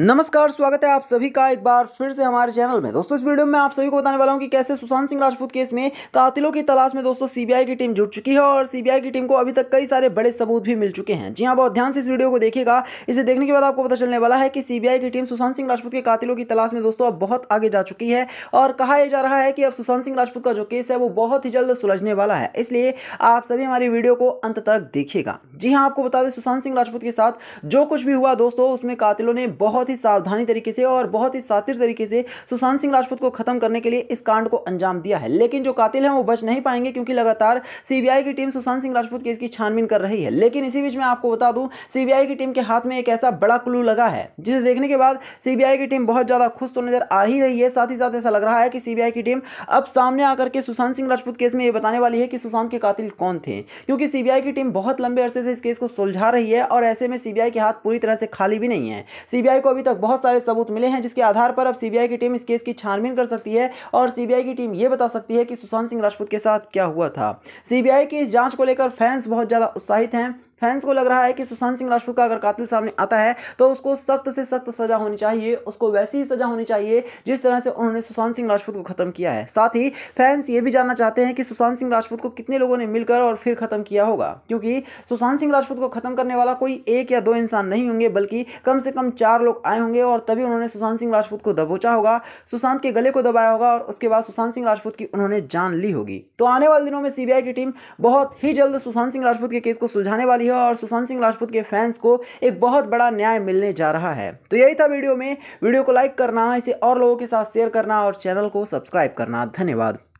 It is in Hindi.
नमस्कार स्वागत है आप सभी का एक बार फिर से हमारे चैनल में दोस्तों इस वीडियो में आप सभी को बताने वाला हूं कि कैसे सुशांत सिंह राजपूत केस में कातिलों की तलाश में दोस्तों सीबीआई की टीम जुट चुकी है और सीबीआई की टीम को अभी तक कई सारे बड़े सबूत भी मिल चुके हैं जी हाँ बहुत ध्यान से इस वीडियो को देखेगा इसे देखने के बाद आपको पता चलने वाला है कि सीबीआई की टीम सुशांत सिंह राजपूत के कातिलों की तलाश में दोस्तों अब बहुत आगे जा चुकी है और कहा यह जा रहा है कि अब सुशांत सिंह राजपूत का जो केस है वो बहुत ही जल्द सुलझने वाला है इसलिए आप सभी हमारी वीडियो को अंत तक देखिएगा जी हाँ आपको बता दें सुशांत सिंह राजपूत के साथ जो कुछ भी हुआ दोस्तों उसमें कातिलों ने बहुत बहुत ही सावधानी तरीके से और बहुत ही सातिर तरीके से सुशांत सिंह राजपूत को खत्म करने के लिए इस कांड को अंजाम दिया है लेकिन जो कातिल हैं वो बच नहीं पाएंगे क्योंकि लगातार सीबीआई की टीम सुशांत सिंह राजपूत केस की छानबीन कर रही है लेकिन इसी बीच में आपको बता दूं सीबीआई की टीम के हाथ में एक ऐसा बड़ा क्लू लगा है जिसे देखने के बाद सीबीआई की टीम बहुत ज़्यादा खुश तो नजर आ ही रही है साथ ही साथ ऐसा लग रहा है कि सीबीआई की टीम अब सामने आकर के सुशांत सिंह राजपूत केस में यह बताने वाली है कि सुशांत के कातिल कौन थे क्योंकि सीबीआई की टीम बहुत लंबे अरसे से इस केस को सुलझा रही है और ऐसे में सीबीआई के हाथ पूरी तरह से खाली भी नहीं है सीबीआई को अभी तक बहुत सारे सबूत मिले हैं जिसके आधार पर अब सीबीआई की टीम इस केस की छानबीन कर सकती है और सीबीआई की टीम ये बता सकती है कि सुशांत सिंह राजपूत के साथ क्या हुआ था सीबीआई की इस जांच को लेकर फैंस बहुत ज़्यादा उत्साहित हैं फैंस को लग रहा है कि सुशांत सिंह राजपूत का अगर कातिल सामने आता है तो उसको सख्त से सख्त सजा होनी चाहिए उसको वैसी ही सजा होनी चाहिए जिस तरह से उन्होंने सुशांत सिंह राजपूत को खत्म किया है साथ ही फैंस ये भी जानना चाहते हैं कि सुशांत सिंह राजपूत को कितने लोगों ने मिलकर और फिर खत्म किया होगा क्योंकि सुशांत सिंह राजपूत को खत्म करने वाला कोई एक या दो इंसान नहीं होंगे बल्कि कम से कम चार लोग आए होंगे और तभी उन्होंने सुशांत सिंह राजपूत को दबोचा होगा सुशांत के गले को दबाया होगा और उसके बाद सुशांत सिंह राजपूत की उन्होंने जान ली होगी तो आने वाले दिनों में सीबीआई की टीम बहुत ही जल्द सुशांत सिंह राजपूत के केस को सुलझाने वाली है और सुशांत सिंह राजपूत के फैंस को एक बहुत बड़ा न्याय मिलने जा रहा है तो यही था वीडियो में वीडियो को लाइक करना इसे और लोगों के साथ शेयर करना और चैनल को सब्सक्राइब करना धन्यवाद